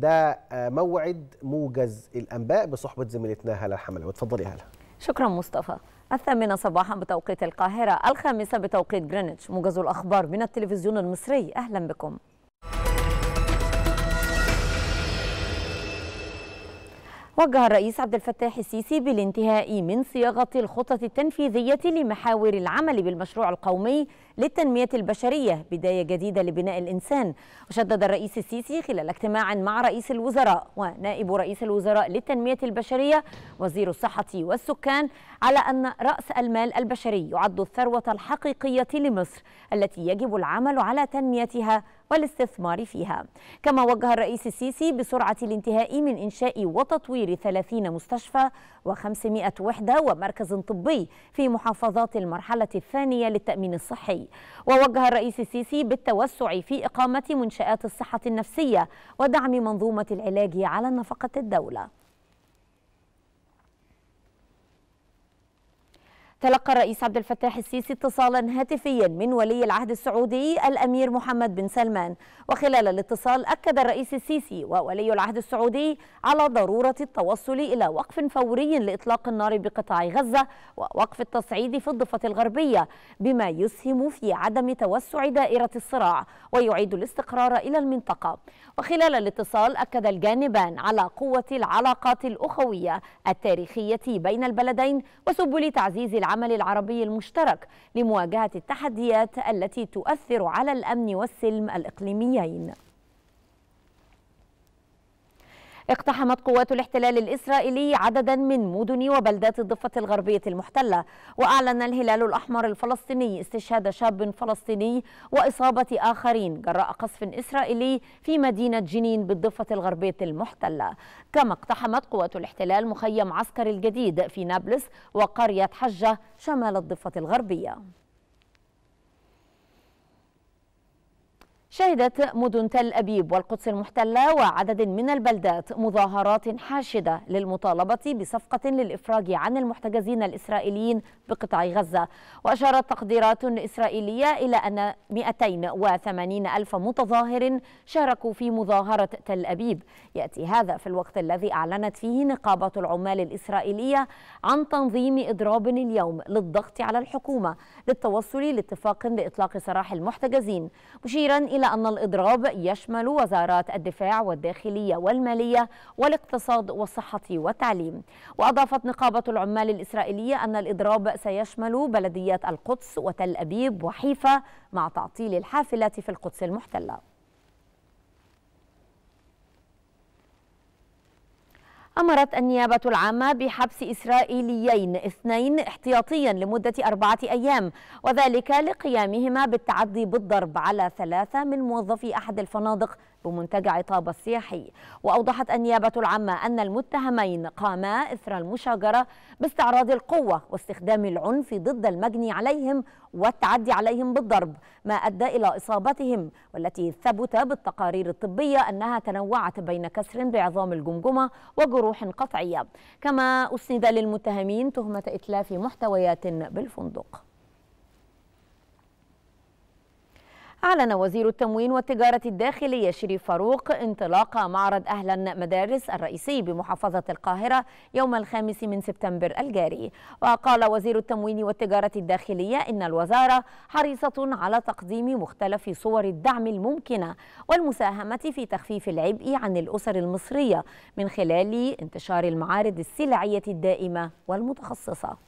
ده آه، موعد موجز الانباء بصحبه زميلتنا هلا الحملاوي اتفضلي يا هلا شكرا مصطفى الثامنة صباحا بتوقيت القاهرة الخامسة بتوقيت جرينتش موجز الأخبار من التلفزيون المصري أهلا بكم وجه الرئيس عبد الفتاح السيسي بالانتهاء من صياغة الخطط التنفيذية لمحاور العمل بالمشروع القومي للتنمية البشرية بداية جديدة لبناء الإنسان وشدد الرئيس السيسي خلال اجتماع مع رئيس الوزراء ونائب رئيس الوزراء للتنمية البشرية وزير الصحة والسكان على أن رأس المال البشري يعد الثروة الحقيقية لمصر التي يجب العمل على تنميتها والاستثمار فيها كما وجه الرئيس السيسي بسرعة الانتهاء من إنشاء وتطوير تدبير 30 مستشفى و500 وحدة ومركز طبي في محافظات المرحلة الثانية للتأمين الصحي ووجه الرئيس السيسي بالتوسع في إقامة منشآت الصحة النفسية ودعم منظومة العلاج على نفقة الدولة تلقى الرئيس عبد الفتاح السيسي اتصالا هاتفيا من ولي العهد السعودي الامير محمد بن سلمان وخلال الاتصال اكد الرئيس السيسي وولي العهد السعودي على ضروره التوصل الى وقف فوري لاطلاق النار بقطاع غزه ووقف التصعيد في الضفه الغربيه بما يسهم في عدم توسع دائره الصراع ويعيد الاستقرار الى المنطقه وخلال الاتصال اكد الجانبان على قوه العلاقات الاخويه التاريخيه بين البلدين وسبل تعزيز العمل العربي المشترك لمواجهة التحديات التي تؤثر على الأمن والسلم الإقليميين اقتحمت قوات الاحتلال الإسرائيلي عددا من مدن وبلدات الضفة الغربية المحتلة وأعلن الهلال الأحمر الفلسطيني استشهاد شاب فلسطيني وإصابة آخرين جراء قصف إسرائيلي في مدينة جنين بالضفة الغربية المحتلة كما اقتحمت قوات الاحتلال مخيم عسكر الجديد في نابلس وقرية حجة شمال الضفة الغربية شهدت مدن تل أبيب والقدس المحتلة وعدد من البلدات مظاهرات حاشدة للمطالبة بصفقة للإفراج عن المحتجزين الإسرائيليين بقطاع غزة وأشارت تقديرات إسرائيلية إلى أن 280 ألف متظاهر شاركوا في مظاهرة تل أبيب يأتي هذا في الوقت الذي أعلنت فيه نقابة العمال الإسرائيلية عن تنظيم إضراب اليوم للضغط على الحكومة للتوصل لاتفاق لإطلاق سراح المحتجزين مشيرا إلى أن الإضراب يشمل وزارات الدفاع والداخلية والمالية والاقتصاد والصحة والتعليم وأضافت نقابة العمال الإسرائيلية أن الإضراب سيشمل بلديات القدس وتل أبيب وحيفا مع تعطيل الحافلات في القدس المحتله أمرت النيابة العامة بحبس إسرائيليين اثنين احتياطيا لمدة أربعة أيام وذلك لقيامهما بالتعدي بالضرب على ثلاثة من موظفي أحد الفنادق بمنتجع طابة السياحي وأوضحت النيابة العامة أن المتهمين قاما إثر المشاجرة باستعراض القوة واستخدام العنف ضد المجني عليهم والتعدي عليهم بالضرب ما أدى إلى إصابتهم والتي ثبت بالتقارير الطبية أنها تنوعت بين كسر بعظام الجمجمة وجروح قطعية كما أسند للمتهمين تهمة إتلاف محتويات بالفندق أعلن وزير التموين والتجارة الداخلية شريف فاروق انطلاق معرض أهلا مدارس الرئيسي بمحافظة القاهرة يوم الخامس من سبتمبر الجاري وقال وزير التموين والتجارة الداخلية إن الوزارة حريصة على تقديم مختلف صور الدعم الممكنة والمساهمة في تخفيف العبء عن الأسر المصرية من خلال انتشار المعارض السلعية الدائمة والمتخصصة